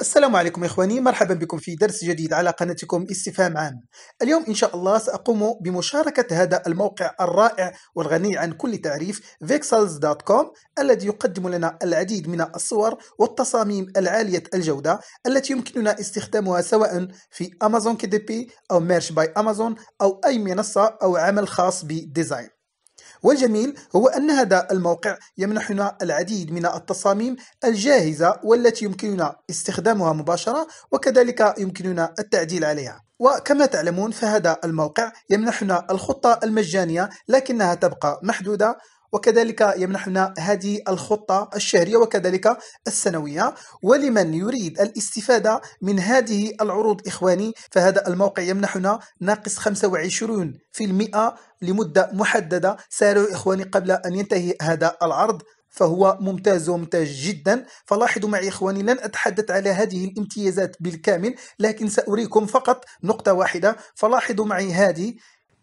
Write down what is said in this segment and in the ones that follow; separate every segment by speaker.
Speaker 1: السلام عليكم إخواني مرحبا بكم في درس جديد على قناتكم استفهام عام اليوم إن شاء الله سأقوم بمشاركة هذا الموقع الرائع والغني عن كل تعريف vexels.com الذي يقدم لنا العديد من الصور والتصاميم العالية الجودة التي يمكننا استخدامها سواء في أمازون بي أو ميرش باي أمازون أو أي منصة أو عمل خاص بديزاين والجميل هو أن هذا الموقع يمنحنا العديد من التصاميم الجاهزة والتي يمكننا استخدامها مباشرة وكذلك يمكننا التعديل عليها وكما تعلمون فهذا الموقع يمنحنا الخطة المجانية لكنها تبقى محدودة وكذلك يمنحنا هذه الخطة الشهرية وكذلك السنوية ولمن يريد الاستفادة من هذه العروض إخواني فهذا الموقع يمنحنا ناقص 25% لمدة محددة سارعوا إخواني قبل أن ينتهي هذا العرض فهو ممتاز وممتاز جدا فلاحظوا معي إخواني لن أتحدث على هذه الامتيازات بالكامل لكن سأريكم فقط نقطة واحدة فلاحظوا معي هذه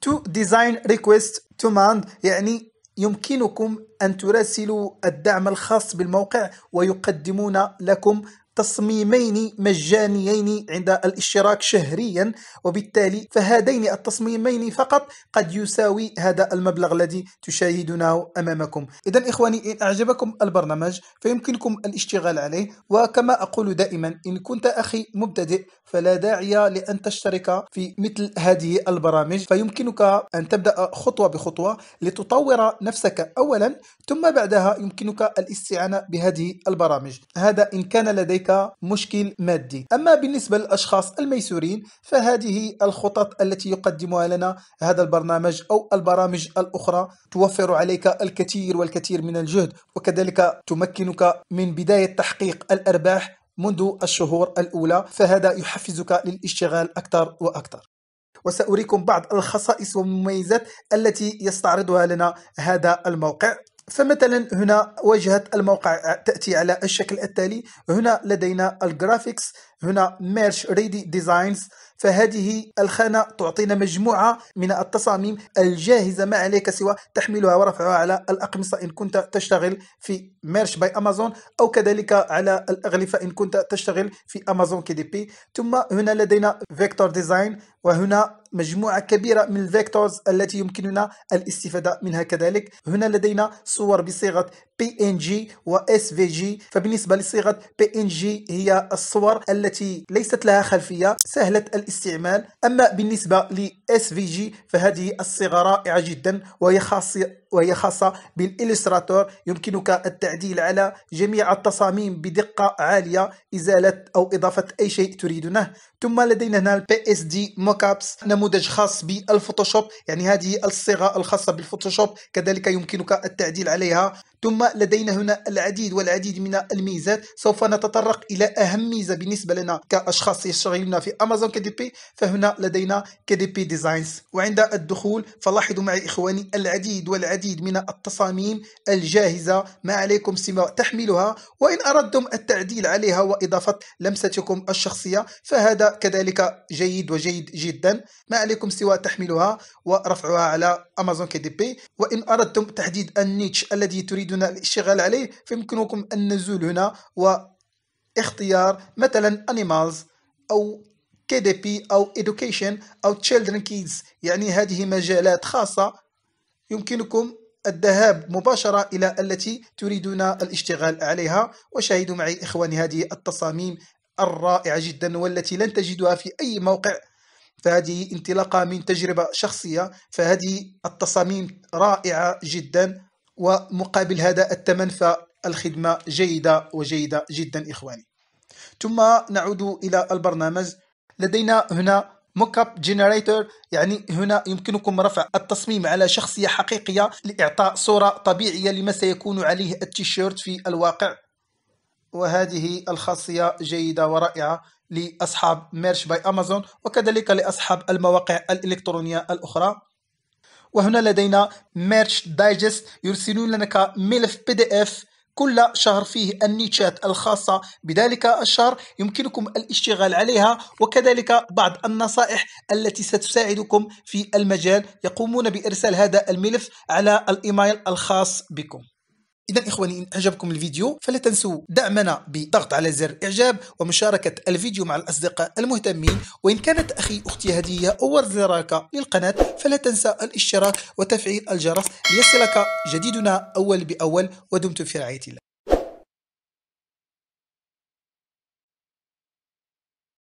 Speaker 1: to design request to demand يعني يمكنكم أن تراسلوا الدعم الخاص بالموقع ويقدمون لكم تصميمين مجانيين عند الاشتراك شهريا وبالتالي فهذين التصميمين فقط قد يساوي هذا المبلغ الذي تشاهدونه أمامكم إذا إخواني إن أعجبكم البرنامج فيمكنكم الاشتغال عليه وكما أقول دائما إن كنت أخي مبتدئ فلا داعي لأن تشترك في مثل هذه البرامج فيمكنك أن تبدأ خطوة بخطوة لتطور نفسك أولا ثم بعدها يمكنك الاستعانة بهذه البرامج هذا إن كان لديك ذلك مشكل مادي أما بالنسبة للأشخاص الميسورين فهذه الخطط التي يقدمها لنا هذا البرنامج أو البرامج الأخرى توفر عليك الكثير والكثير من الجهد وكذلك تمكنك من بداية تحقيق الأرباح منذ الشهور الأولى فهذا يحفزك للاشتغال أكثر وأكثر وسأريكم بعض الخصائص والمميزات التي يستعرضها لنا هذا الموقع فمثلا هنا واجهة الموقع تأتي على الشكل التالي هنا لدينا الجرافيكس هنا ميرش ريدي ديزاينز فهذه الخانة تعطينا مجموعة من التصاميم الجاهزة ما عليك سوى تحملها ورفعها على الأقمصة إن كنت تشتغل في ميرش باي أمازون أو كذلك على الأغلفة إن كنت تشتغل في أمازون كي دي بي ثم هنا لدينا فيكتور ديزاين وهنا مجموعة كبيرة من الفيكتورز التي يمكننا الاستفادة منها كذلك هنا لدينا صور بصيغة PNG و SVG فبالنسبة لصيغة PNG هي الصور التي ليست لها خلفية سهلة الاستعمال أما بالنسبة في SVG فهذه الصيغة رائعة جدا وهي خاصية وهي خاصة بالإلستراتور يمكنك التعديل على جميع التصاميم بدقة عالية إزالة أو إضافة أي شيء تريدونه ثم لدينا هنا البي اس دي نموذج خاص بالفوتوشوب يعني هذه الصيغة الخاصة بالفوتوشوب كذلك يمكنك التعديل عليها ثم لدينا هنا العديد والعديد من الميزات سوف نتطرق إلى أهم ميزة بالنسبة لنا كأشخاص يشتغلون في أمازون كدي بي فهنا لدينا كدي بي ديزاينز وعند الدخول فلاحظوا معي إخواني العديد والعديد العديد من التصاميم الجاهزة ما عليكم سوى تحميلها وإن أردتم التعديل عليها وإضافة لمستكم الشخصية فهذا كذلك جيد وجيد جدا ما عليكم سوى تحميلها ورفعها على أمازون كي دي بي وإن أردتم تحديد النيتش الذي تريدون الاشتغال عليه فيمكنكم النزول هنا واختيار مثلا أنيمالز أو كي دي بي أو إدوكيشن أو تشيلدرن كيدز يعني هذه مجالات خاصة يمكنكم الذهاب مباشرة إلى التي تريدون الاشتغال عليها وشاهدوا معي إخواني هذه التصاميم الرائعة جدا والتي لن تجدها في أي موقع فهذه انطلاقة من تجربة شخصية فهذه التصاميم رائعة جدا ومقابل هذا الثمن فالخدمة جيدة وجيدة جدا إخواني ثم نعود إلى البرنامج لدينا هنا موك اب جنريتور يعني هنا يمكنكم رفع التصميم على شخصية حقيقية لإعطاء صورة طبيعية لما سيكون عليه التيشيرت في الواقع وهذه الخاصية جيدة ورائعة لأصحاب ميرش باي أمازون وكذلك لأصحاب المواقع الإلكترونية الأخرى وهنا لدينا ميرش دايجست يرسلون لنا ملف بي دي اف كل شهر فيه النيتشات الخاصة بذلك الشهر يمكنكم الاشتغال عليها وكذلك بعض النصائح التي ستساعدكم في المجال يقومون بإرسال هذا الملف على الإيميل الخاص بكم إذا إخواني إن أعجبكم الفيديو فلا تنسوا دعمنا بالضغط على زر إعجاب ومشاركة الفيديو مع الأصدقاء المهتمين وإن كانت أخي أختي هدية أو زراكة للقناة فلا تنسى الاشتراك وتفعيل الجرس ليصلك جديدنا أول بأول ودمتم في رعاية الله